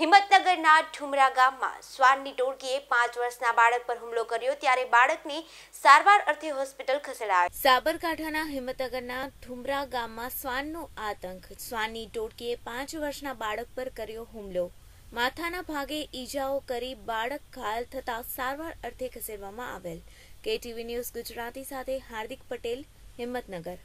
હિંમતનગરના ઠુમરા ગામમાં સ્વાનની ટોળકીએ પાંચ વર્ષના બાળક પર હુમલો કર્યો ત્યારે બાળકને સારવાર અર્થે હોસ્પિટલ ખસેડાયો સાબરકાંઠાના હિંમતનગરના ઠુમરા ગામમાં શ્વાનનો આતંક શ્વાનની ટોળકીએ પાંચ વર્ષના બાળક પર કર્યો હુમલો માથાના ભાગે ઈજાઓ કરી બાળક ઘાયલ થતાં સારવાર અર્થે ખસેડવામાં આવેલ કેટીવી ન્યૂઝ ગુજરાતી સાથે હાર્દિક પટેલ હિંમતનગર